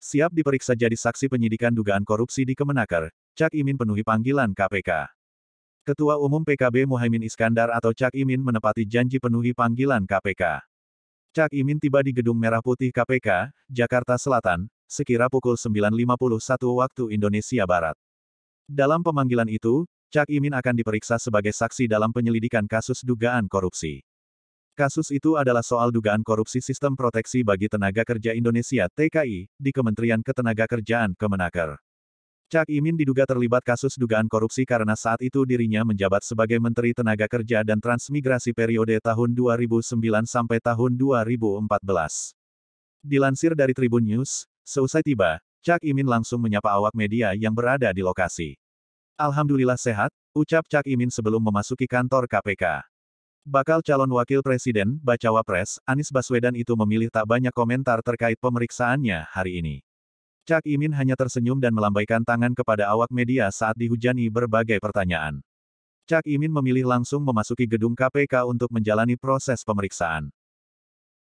Siap diperiksa jadi saksi penyidikan dugaan korupsi di Kemenaker, Cak Imin penuhi panggilan KPK. Ketua Umum PKB Muhaimin Iskandar atau Cak Imin menepati janji penuhi panggilan KPK. Cak Imin tiba di Gedung Merah Putih KPK, Jakarta Selatan, sekira pukul 9.51 waktu Indonesia Barat. Dalam pemanggilan itu, Cak Imin akan diperiksa sebagai saksi dalam penyelidikan kasus dugaan korupsi. Kasus itu adalah soal dugaan korupsi sistem proteksi bagi tenaga kerja Indonesia TKI di Kementerian Ketenagakerjaan Kemenaker. Cak Imin diduga terlibat kasus dugaan korupsi karena saat itu dirinya menjabat sebagai Menteri Tenaga Kerja dan Transmigrasi periode tahun 2009 sampai tahun 2014. Dilansir dari Tribun News, seusai tiba, Cak Imin langsung menyapa awak media yang berada di lokasi. Alhamdulillah sehat, ucap Cak Imin sebelum memasuki kantor KPK. Bakal calon wakil presiden, Bacawa Pres, Anies Baswedan itu memilih tak banyak komentar terkait pemeriksaannya hari ini. Cak Imin hanya tersenyum dan melambaikan tangan kepada awak media saat dihujani berbagai pertanyaan. Cak Imin memilih langsung memasuki gedung KPK untuk menjalani proses pemeriksaan.